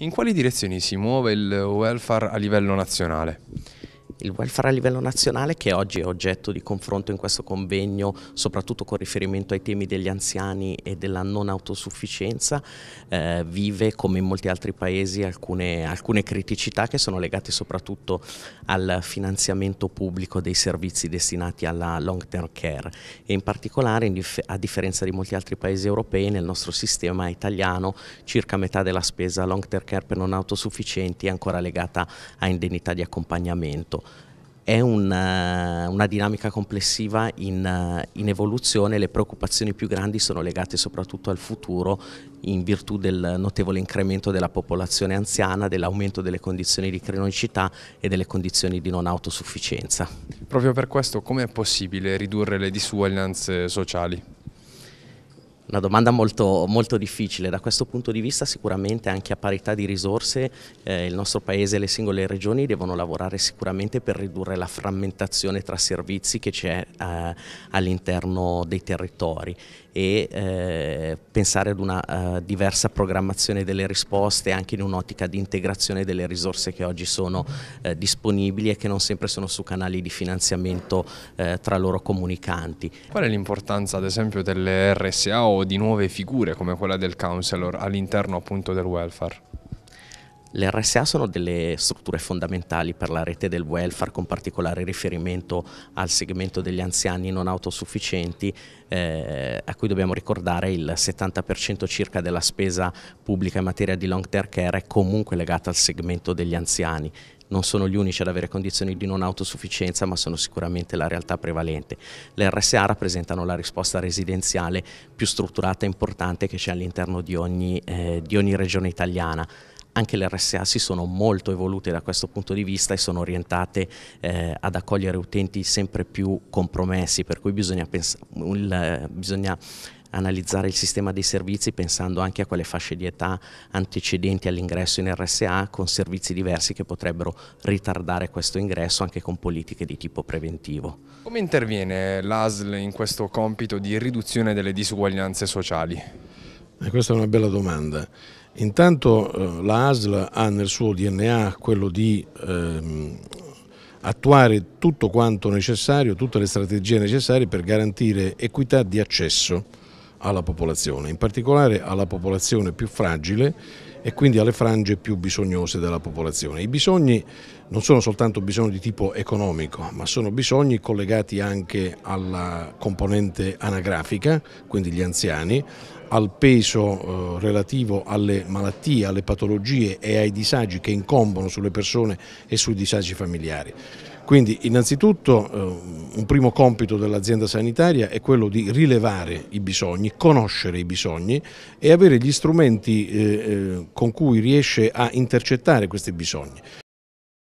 In quali direzioni si muove il welfare a livello nazionale? il welfare a livello nazionale che oggi è oggetto di confronto in questo convegno soprattutto con riferimento ai temi degli anziani e della non autosufficienza eh, vive come in molti altri paesi alcune, alcune criticità che sono legate soprattutto al finanziamento pubblico dei servizi destinati alla long term care e in particolare in dif a differenza di molti altri paesi europei nel nostro sistema italiano circa metà della spesa long term care per non autosufficienti è ancora legata a indennità di accompagnamento è una, eh, una dinamica complessiva in, eh, in, evoluzione, le preoccupazioni più grandi sono legate soprattutto al futuro in virtù del notevole incremento della popolazione anziana, dell'aumento delle condizioni di cronicità e delle condizioni di non autosufficienza. Proprio per questo come è possibile ridurre le disuguaglianze sociali? Una domanda molto, molto, difficile, da questo punto di vista sicuramente anche a parità di risorse eh, il nostro Paese e le singole regioni devono lavorare sicuramente per ridurre la frammentazione tra servizi che c'è eh, all'interno dei territori e eh, pensare ad una eh, diversa programmazione delle risposte anche in un'ottica di integrazione delle risorse che oggi sono eh, disponibili e che non sempre sono su canali di finanziamento eh, tra loro comunicanti. Qual è l'importanza ad esempio delle RSA o di nuove figure come quella del counselor all'interno appunto del welfare? Le RSA sono delle strutture fondamentali per la rete del welfare con particolare riferimento al segmento degli anziani non autosufficienti eh, a cui dobbiamo ricordare il 70% circa della spesa pubblica in materia di long term care è comunque legata al segmento degli anziani non sono gli unici ad avere condizioni di non autosufficienza, ma sono sicuramente la realtà prevalente. Le RSA rappresentano la risposta residenziale più strutturata e importante che c'è all'interno di, eh, di ogni regione italiana anche le RSA si sono molto evolute da questo punto di vista e sono orientate eh, ad accogliere utenti sempre più compromessi, per cui bisogna, il, bisogna analizzare il sistema dei servizi pensando anche a quelle fasce di età antecedenti all'ingresso in RSA con servizi diversi che potrebbero ritardare questo ingresso anche con politiche di tipo preventivo. Come interviene l'ASL in questo compito di riduzione delle disuguaglianze sociali? Eh, questa è una bella domanda. Intanto eh, la ASL ha nel suo DNA quello di ehm, attuare tutto quanto necessario, tutte le strategie necessarie per garantire equità di accesso alla popolazione, in particolare alla popolazione più fragile e quindi alle frange più bisognose della popolazione. I bisogni non sono soltanto bisogni di tipo economico, ma sono bisogni collegati anche alla componente anagrafica, quindi gli anziani, al peso eh, relativo alle malattie, alle patologie e ai disagi che incombono sulle persone e sui disagi familiari. Quindi innanzitutto eh, un primo compito dell'azienda sanitaria è quello di rilevare i bisogni, conoscere i bisogni e avere gli strumenti eh, eh, con cui riesce a intercettare questi bisogni.